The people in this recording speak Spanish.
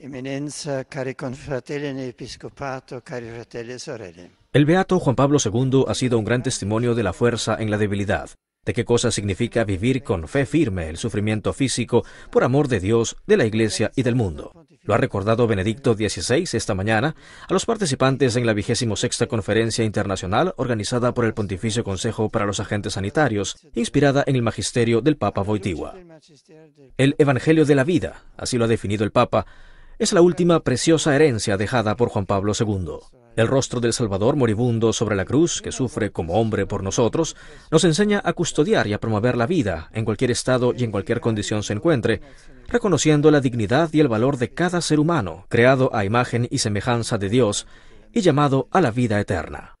E el beato Juan Pablo II ha sido un gran testimonio de la fuerza en la debilidad, de qué cosa significa vivir con fe firme el sufrimiento físico por amor de Dios, de la Iglesia y del mundo. Lo ha recordado Benedicto XVI esta mañana a los participantes en la vigésimo sexta conferencia internacional organizada por el Pontificio Consejo para los Agentes Sanitarios, inspirada en el magisterio del Papa Voitigua. El Evangelio de la Vida, así lo ha definido el Papa, es la última preciosa herencia dejada por Juan Pablo II. El rostro del Salvador moribundo sobre la cruz, que sufre como hombre por nosotros, nos enseña a custodiar y a promover la vida, en cualquier estado y en cualquier condición se encuentre, reconociendo la dignidad y el valor de cada ser humano, creado a imagen y semejanza de Dios, y llamado a la vida eterna.